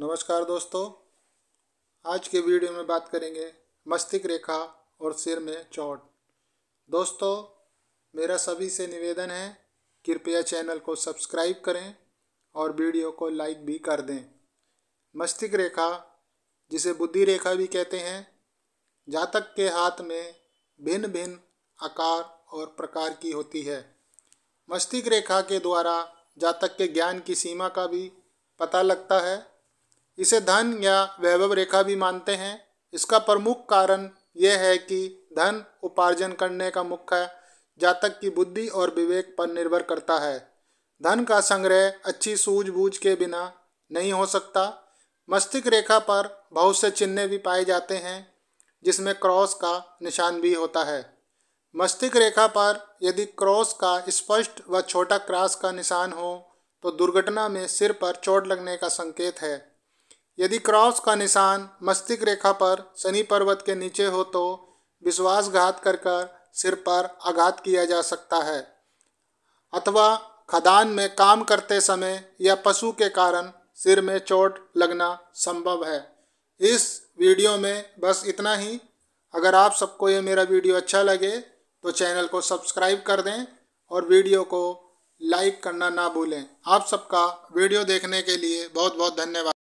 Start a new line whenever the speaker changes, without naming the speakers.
नमस्कार दोस्तों आज के वीडियो में बात करेंगे मस्तिष्क रेखा और सिर में चोट दोस्तों मेरा सभी से निवेदन है कृपया चैनल को सब्सक्राइब करें और वीडियो को लाइक भी कर दें मस्तिष्क रेखा जिसे बुद्धि रेखा भी कहते हैं जातक के हाथ में भिन्न भिन्न आकार और प्रकार की होती है मस्तिष्क रेखा के द्वारा जातक के ज्ञान की सीमा का भी पता लगता है इसे धन या वैभव रेखा भी मानते हैं इसका प्रमुख कारण यह है कि धन उपार्जन करने का मुख्य जातक की बुद्धि और विवेक पर निर्भर करता है धन का संग्रह अच्छी सूझबूझ के बिना नहीं हो सकता मस्तिष्क रेखा पर बहुत से चिन्ह भी पाए जाते हैं जिसमें क्रॉस का निशान भी होता है मस्तिष्क रेखा पर यदि क्रॉस का स्पष्ट व छोटा क्रॉस का निशान हो तो दुर्घटना में सिर पर चोट लगने का संकेत है यदि क्रॉस का निशान मस्तिष्क रेखा पर शनि पर्वत के नीचे हो तो विश्वासघात कर कर सिर पर आघात किया जा सकता है अथवा खदान में काम करते समय या पशु के कारण सिर में चोट लगना संभव है इस वीडियो में बस इतना ही अगर आप सबको ये मेरा वीडियो अच्छा लगे तो चैनल को सब्सक्राइब कर दें और वीडियो को लाइक करना ना भूलें आप सबका वीडियो देखने के लिए बहुत बहुत धन्यवाद